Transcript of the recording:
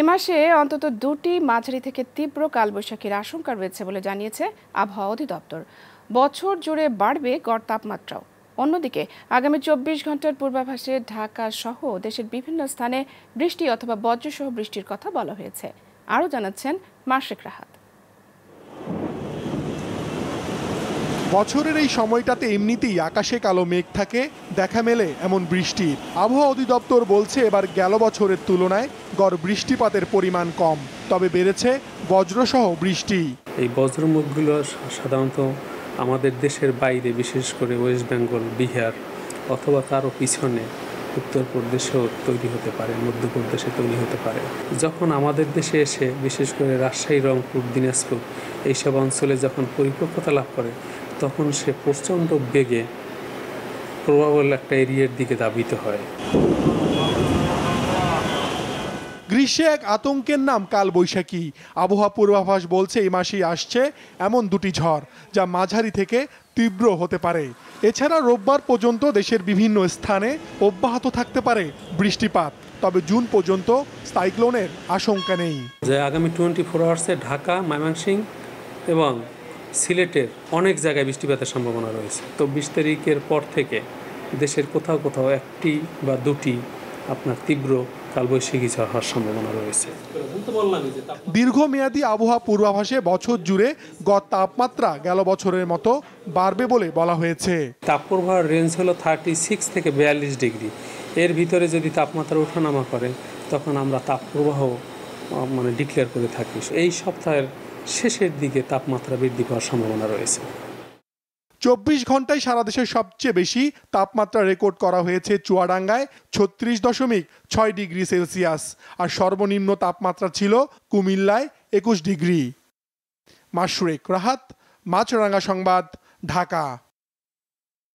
এ মাসে অন্তত দুটি মাঝারি থেকে তীব্র কালবৈশাখীর আশঙ্কা রয়েছে বলে জানিয়েছে আবহাওয়া অধিদপ্তর বছর জুড়ে বাড়বে গড় তাপমাত্রাও অন্যদিকে আগামী চব্বিশ ঘন্টার পূর্বাভাসে ঢাকা সহ দেশের বিভিন্ন স্থানে বৃষ্টি অথবা বজ্রসহ বৃষ্টির কথা বলা হয়েছে আরও জানাচ্ছেন মাসিক রাহাত বছরের এই সময়টাতে এমনিতেই আকাশে কালো মেঘ থাকে দেখা মেলে এমন বৃষ্টির আবহাওয়া অধিদপ্তর বলছে এবার গেল বছরের তুলনায় গড় বৃষ্টিপাতের পরিমাণ কম তবে বেড়েছে বজ্রসহ বৃষ্টি এই বজ্রমুখগুলো সাধারণত আমাদের দেশের বাইরে বিশেষ করে ওয়েস্ট বেঙ্গল বিহার অথবা তারও পিছনে উত্তরপ্রদেশেও তৈরি হতে পারে মধ্যপ্রদেশে তৈরি হতে পারে যখন আমাদের দেশে এসে বিশেষ করে রাজশাহী রংপুর দিনাজপুর এইসব অঞ্চলে যখন পরিপক্কতা লাভ করে তখন সে প্রচণ্ড বেগে প্রবাবল একটা এরিয়ার দিকে দাবিত হয় গ্রীষ্মে এক আতঙ্কের নাম কালবৈশাখী আবহাওয়া পূর্বাভাস বলছে এই মাসেই আসছে এমন দুটি ঝড় যা মাঝারি থেকে তীব্র হতে পারে এছাড়া রোববার পর্যন্ত দেশের বিভিন্ন স্থানে অব্যাহত থাকতে পারে বৃষ্টিপাত তবে জুন পর্যন্ত সাইক্লোনের আশঙ্কা নেই যে আগামী টোয়েন্টি ফোর আওয়ার্সে ঢাকা ময়মনসিংহ এবং সিলেটের অনেক জায়গায় বৃষ্টিপাতের সম্ভাবনা রয়েছে তো বিশ তারিখের পর থেকে দেশের কোথাও কোথাও একটি বা দুটি আপনার তীব্র কালবৈশাখী ঝড় হওয়ার সম্ভাবনা রয়েছে দীর্ঘমেয়াদী আবহাওয়া পূর্বাভাসে বছর জুড়ে গড় তাপমাত্রা গেল বছরের মতো বাড়বে বলে বলা হয়েছে তাপপ্রবাহের রেঞ্জ হলো থার্টি সিক্স থেকে বিয়াল্লিশ ডিগ্রি এর ভিতরে যদি তাপমাত্রা ওঠানামা করে তখন আমরা তাপপ্রবাহ মানে ডিক্লেয়ার করে থাকি এই সপ্তাহের শেষের দিকে তাপমাত্রা বৃদ্ধি পাওয়ার সম্ভাবনা রয়েছে চব্বিশ ঘন্টায় সারা দেশের সবচেয়ে বেশি তাপমাত্রা রেকর্ড করা হয়েছে চুয়াডাঙ্গায় ছত্রিশ দশমিক ছয় ডিগ্রি সেলসিয়াস আর সর্বনিম্ন তাপমাত্রা ছিল কুমিল্লায় একুশ ডিগ্রি মাসুরেক রাহাত মাছরাঙ্গা সংবাদ ঢাকা